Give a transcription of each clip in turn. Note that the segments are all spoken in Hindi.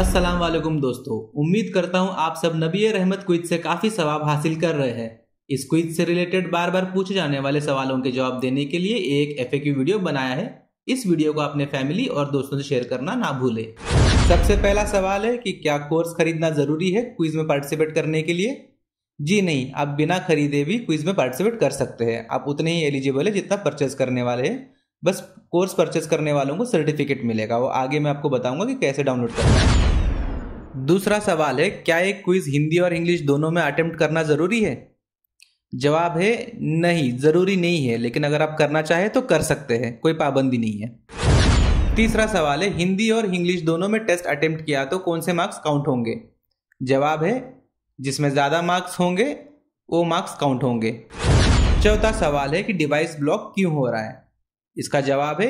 अस्सलाम वालेकुम दोस्तों उम्मीद करता हूँ आप सब नबी रहमत क्विज से काफ़ी सवाब हासिल कर रहे हैं इस क्विज से रिलेटेड बार बार पूछे जाने वाले सवालों के जवाब देने के लिए एक एफ वीडियो बनाया है इस वीडियो को अपने फैमिली और दोस्तों से शेयर करना ना भूले सबसे पहला सवाल है कि क्या कोर्स खरीदना ज़रूरी है क्विज में पार्टिसिपेट करने के लिए जी नहीं आप बिना खरीदे भी क्विज में पार्टिसिपेट कर सकते हैं आप उतने ही एलिजिबल है जितना परचेज करने वाले हैं बस कोर्स परचेज करने वालों को सर्टिफिकेट मिलेगा वो आगे मैं आपको बताऊंगा कि कैसे डाउनलोड करना है दूसरा सवाल है क्या एक क्विज हिंदी और इंग्लिश दोनों में अटेम्प्ट करना ज़रूरी है जवाब है नहीं ज़रूरी नहीं है लेकिन अगर आप करना चाहें तो कर सकते हैं कोई पाबंदी नहीं है तीसरा सवाल है हिंदी और इंग्लिश दोनों में टेस्ट अटेम्प्ट किया तो कौन से मार्क्स काउंट होंगे जवाब है जिसमें ज़्यादा मार्क्स होंगे वो मार्क्स काउंट होंगे चौथा सवाल है कि डिवाइस ब्लॉक क्यों हो रहा है इसका जवाब है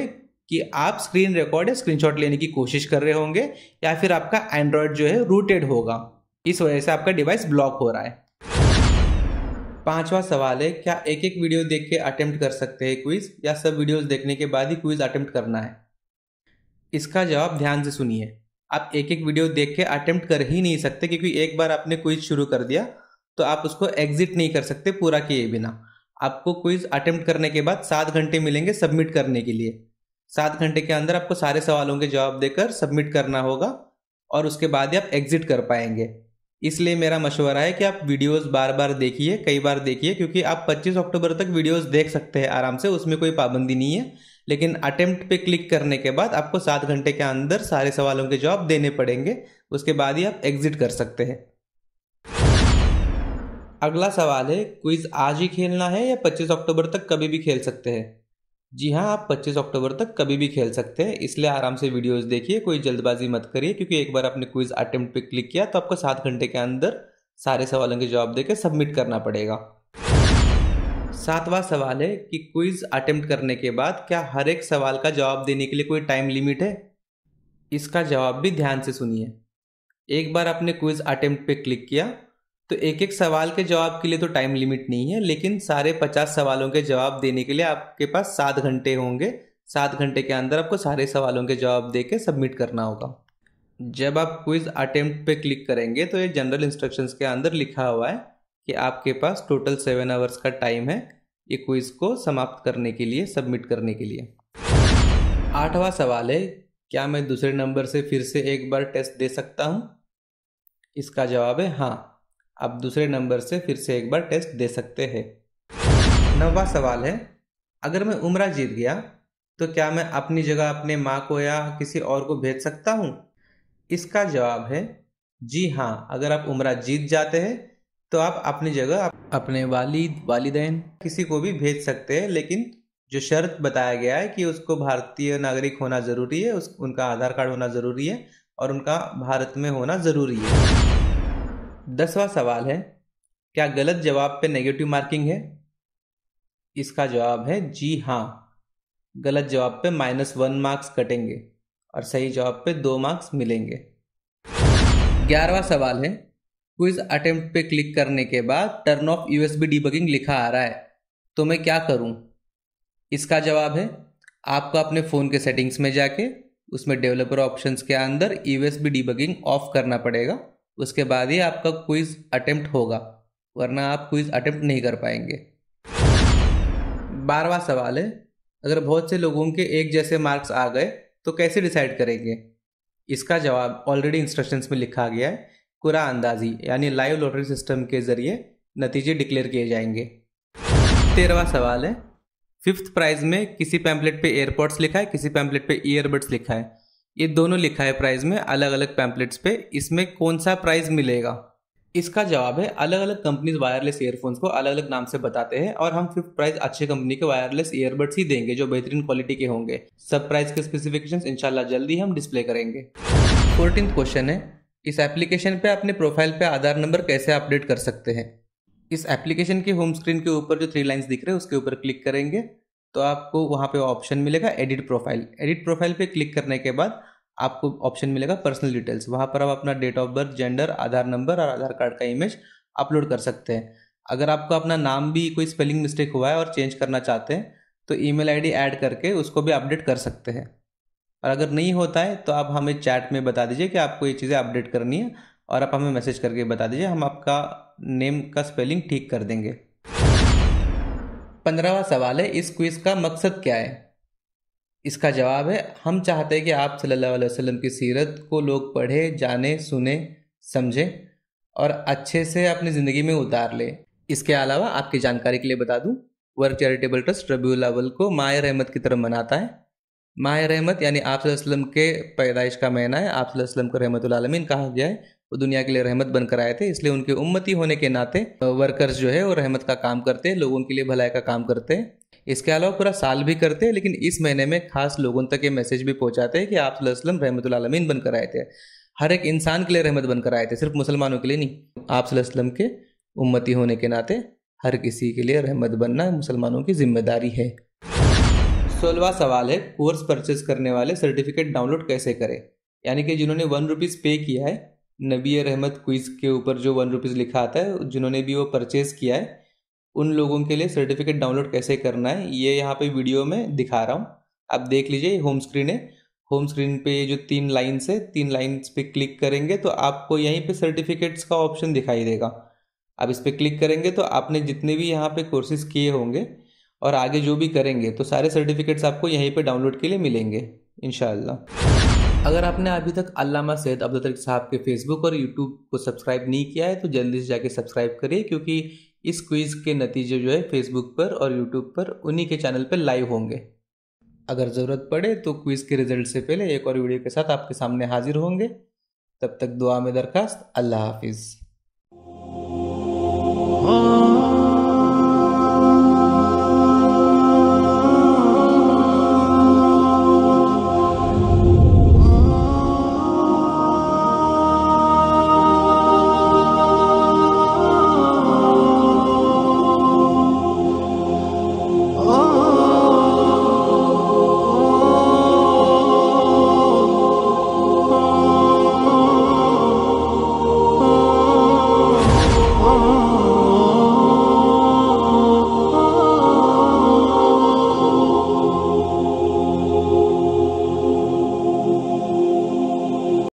कि आप स्क्रीन रिकॉर्ड या स्क्रीनशॉट लेने की कोशिश कर रहे होंगे या फिर आपका एंड्रॉयड जो है रूटेड होगा इस वजह से आपका डिवाइस ब्लॉक हो रहा है पांचवा सवाल है क्या एक एक वीडियो देख के अटेम्प्ट कर सकते हैं क्विज या सब वीडियोस देखने के बाद ही क्विज अटेम्प्ट करना है इसका जवाब ध्यान से सुनिए आप एक एक वीडियो देख के अटेम्प्ट कर ही नहीं सकते क्योंकि एक बार आपने क्विज शुरू कर दिया तो आप उसको एग्जिट नहीं कर सकते पूरा किए बिना आपको क्विज अटेम्प्ट करने के बाद सात घंटे मिलेंगे सबमिट करने के लिए सात घंटे के अंदर आपको सारे सवालों के जवाब देकर सबमिट करना होगा और उसके बाद ही आप एग्जिट कर पाएंगे इसलिए मेरा मशवरा है कि आप वीडियोस बार बार देखिए कई बार देखिए क्योंकि आप 25 अक्टूबर तक वीडियोस देख सकते हैं आराम से उसमें कोई पाबंदी नहीं है लेकिन अटेम्प्ट पे क्लिक करने के बाद आपको सात घंटे के अंदर सारे सवालों के जवाब देने पड़ेंगे उसके बाद ही आप एग्जिट कर सकते हैं अगला सवाल है क्विज आज ही खेलना है या 25 अक्टूबर तक कभी भी खेल सकते हैं जी हाँ आप 25 अक्टूबर तक कभी भी खेल सकते हैं इसलिए आराम से वीडियोस देखिए कोई जल्दबाजी मत करिए क्योंकि एक बार आपने क्विज अटेम्प्ट पे क्लिक किया तो आपको सात घंटे के अंदर सारे सवालों के जवाब देकर सबमिट करना पड़ेगा सातवां सवाल है कि क्विज अटेम्प्ट करने के बाद क्या हर एक सवाल का जवाब देने के लिए कोई टाइम लिमिट है इसका जवाब भी ध्यान से सुनिए एक बार आपने क्विज अटेम्प्ट पे क्लिक किया तो एक एक सवाल के जवाब के लिए तो टाइम लिमिट नहीं है लेकिन सारे पचास सवालों के जवाब देने के लिए आपके पास सात घंटे होंगे सात घंटे के अंदर आपको सारे सवालों के जवाब दे के सबमिट करना होगा जब आप क्विज अटेम्प्ट पे क्लिक करेंगे तो ये जनरल इंस्ट्रक्शंस के अंदर लिखा हुआ है कि आपके पास टोटल सेवन आवर्स का टाइम है ये क्विज को समाप्त करने के लिए सबमिट करने के लिए आठवां सवाल है क्या मैं दूसरे नंबर से फिर से एक बार टेस्ट दे सकता हूँ इसका जवाब है हाँ आप दूसरे नंबर से फिर से एक बार टेस्ट दे सकते हैं नवा सवाल है अगर मैं उम्र जीत गया तो क्या मैं अपनी जगह अपने माँ को या किसी और को भेज सकता हूँ इसका जवाब है जी हाँ अगर आप उम्र जीत जाते हैं तो आप अपनी जगह अपने वालिद वालिदेन किसी को भी भेज सकते हैं लेकिन जो शर्त बताया गया है कि उसको भारतीय नागरिक होना ज़रूरी है उस उनका आधार कार्ड होना ज़रूरी है और उनका भारत में होना ज़रूरी है दसवा सवाल है क्या गलत जवाब पे नेगेटिव मार्किंग है इसका जवाब है जी हाँ गलत जवाब पे माइनस वन मार्क्स कटेंगे और सही जवाब पे दो मार्क्स मिलेंगे ग्यारहवा सवाल है क्विज अटेम्प्ट पे क्लिक करने के बाद टर्न ऑफ यूएसबी डीबगिंग लिखा आ रहा है तो मैं क्या करूं? इसका जवाब है आपको अपने फ़ोन के सेटिंग्स में जाके उसमें डेवलपर ऑप्शंस के अंदर यूएसबी डीबगिंग ऑफ करना पड़ेगा उसके बाद ही आपका क्विज अटेम्प्ट होगा वरना आप क्विज अटेम्प्ट नहीं कर पाएंगे बारवा सवाल है अगर बहुत से लोगों के एक जैसे मार्क्स आ गए तो कैसे डिसाइड करेंगे इसका जवाब ऑलरेडी इंस्ट्रक्शंस में लिखा गया है कुरा अंदाजी यानी लाइव लॉटरी सिस्टम के जरिए नतीजे डिक्लेयर किए जाएंगे तेरहवा सवाल है फिफ्थ प्राइज में किसी पैम्पलेट पे एयरपोर्ट्स लिखा है किसी पैम्पलेट पे ईयरबड्स लिखा है ये दोनों लिखा है प्राइस में अलग अलग पैम्पलेट्स पे इसमें कौन सा प्राइस मिलेगा इसका जवाब है अलग अलग कंपनीज वायरलेस ईयरफोन्स को अलग अलग नाम से बताते हैं और हम फिफ्थ प्राइस अच्छी कंपनी के वायरलेस ईयरबड्स ही देंगे जो बेहतरीन क्वालिटी के होंगे सब प्राइस के स्पेसिफिकेशन इंशाल्लाह जल्दी हम डिस्प्ले करेंगे फोर्टीन क्वेश्चन है इस एप्लीकेशन पे अपने प्रोफाइल पे आधार नंबर कैसे अपडेट कर सकते हैं इस एप्लीकेशन के होम स्क्रीन के ऊपर जो थ्री लाइंस दिख रहे हैं उसके ऊपर क्लिक करेंगे तो आपको वहाँ पे ऑप्शन मिलेगा एडिट प्रोफाइल एडिट प्रोफाइल पे क्लिक करने के बाद आपको ऑप्शन मिलेगा पर्सनल डिटेल्स वहाँ पर आप अपना date of birth gender Aadhaar number और आधार कार्ड का इमेज अपलोड कर सकते हैं अगर आपको अपना नाम भी कोई स्पेलिंग मिस्टेक हुआ है और चेंज करना चाहते हैं तो ईमेल आईडी ऐड करके उसको भी अपडेट कर सकते हैं और अगर नहीं होता है तो आप हमें चैट में बता दीजिए कि आपको ये चीज़ें अपडेट करनी है और आप हमें मैसेज करके बता दीजिए हम आपका नेम का स्पेलिंग ठीक कर देंगे पंद्रहवा सवाल है इस क्विज का मकसद क्या है इसका जवाब है हम चाहते हैं कि आप सल्लल्लाहु अलैहि वसल्लम की सीरत को लोग पढ़े जाने सुने समझें और अच्छे से अपनी ज़िंदगी में उतार लें इसके अलावा आपकी जानकारी के लिए बता दूं वर्क चैरिटेबल ट्रस्ट रबी अवल को माय रहमत की तरफ मनाता है माय रहमत यानी आप वसल्लम के पैदाइश का महीना है आप वसल्लम को रहमत आलमीन कहा गया है वो दुनिया के लिए रहमत बनकर आए थे इसलिए उनके उम्मती होने के नाते वर्कर्स जो है वो रहमत का काम करते हैं लोगों के लिए भलाई का काम करते हैं इसके अलावा पूरा साल भी करते हैं लेकिन इस महीने में खास लोगों तक ये मैसेज भी पहुँचाते हैं कि आप वसलम रहमत आलमीन बनकर आए थे हर एक इंसान के लिए रहमत बनकर आए थे सिर्फ मुसलमानों के लिए नहीं आप वसलम के उम्मती होने के नाते हर किसी के लिए रहमत बनना मुसलमानों की जिम्मेदारी है सोलवा सवाल है कोर्स परचेज करने वाले सर्टिफिकेट डाउनलोड कैसे करें यानी कि जिन्होंने वन रुपीज़ पे किया है नबी रहमत क्विज़ के ऊपर जो वन रुपीज़ लिखा आता है जिन्होंने भी वो परचेज़ किया है उन लोगों के लिए सर्टिफिकेट डाउनलोड कैसे करना है ये यहाँ पे वीडियो में दिखा रहा हूँ आप देख लीजिए होम स्क्रीन है होम स्क्रीन पे ये जो तीन लाइन्स है तीन लाइन्स पे क्लिक करेंगे तो आपको यहीं पे सर्टिफिकेट्स का ऑप्शन दिखाई देगा आप इस पर क्लिक करेंगे तो आपने जितने भी यहाँ पे कोर्सेज किए होंगे और आगे जो भी करेंगे तो सारे सर्टिफिकेट्स आपको यहीं पर डाउनलोड के लिए मिलेंगे इन अगर आपने अभी तक अलामा सैद अब्दुल साहब के फेसबुक और यूट्यूब को सब्सक्राइब नहीं किया है तो जल्दी से जाके सब्सक्राइब करिए क्योंकि इस क्विज़ के नतीजे जो है फेसबुक पर और यूट्यूब पर उन्हीं के चैनल पर लाइव होंगे अगर ज़रूरत पड़े तो क्विज़ के रिजल्ट से पहले एक और वीडियो के साथ आपके सामने हाजिर होंगे तब तक दुआ में दरखास्त अल्लाह हाफिज़